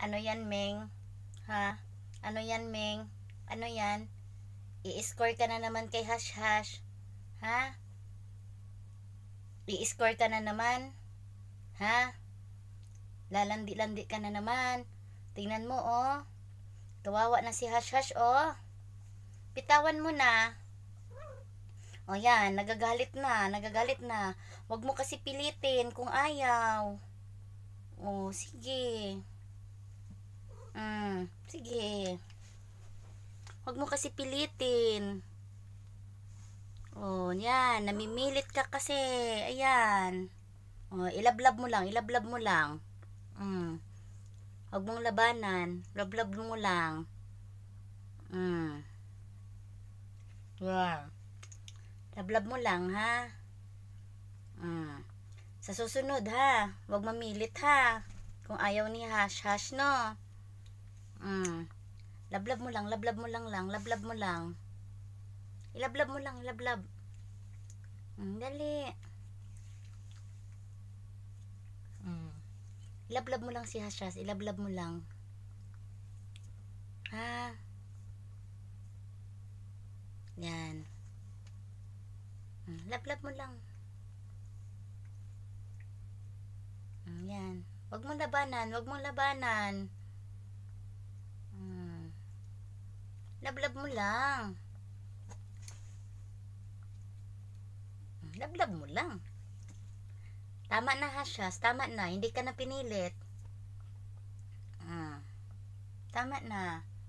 Ano yan, Meng? Ha? Ano yan, Meng? Ano yan? I-score ka na naman kay Hash Hash. Ha? I-score ka na naman. Ha? Lalandi-landi ka na naman. Tingnan mo, oh. Kawawa na si Hash Hash, oh. Pitawan mo na. O oh, yan, nagagalit na, nagagalit na. Huwag mo kasi pilitin kung ayaw. O, oh, sige. Mm, sige. Huwag mo kasi pilitin. Oh, niyan, Namimilit ka kasi. Ayan. Oh, ilablab mo lang. Ilablab mo lang. Mm. Huwag mong labanan. Lablab mo lang. Mm. Yan. Lablab mo lang, ha? Mm. Sa susunod, ha? Huwag mamilit, ha? Kung ayaw ni Hash Hash, no? Lablab mo lang, lablab mo lang lang, lablab mo lang. Ilablab mo lang, ilablab. Mm, dali. Mm. Ilablab mo lang si Hashas, ilablab mo lang. Ha? Yan. Mm, lablab mo lang. Mm, yan. Huwag mong labanan, huwag mong labanan. Lablab mo lang. Lablab mo lang. Tama na ha, Shas. Tama na. Hindi ka na pinilit. Ah. Tama na.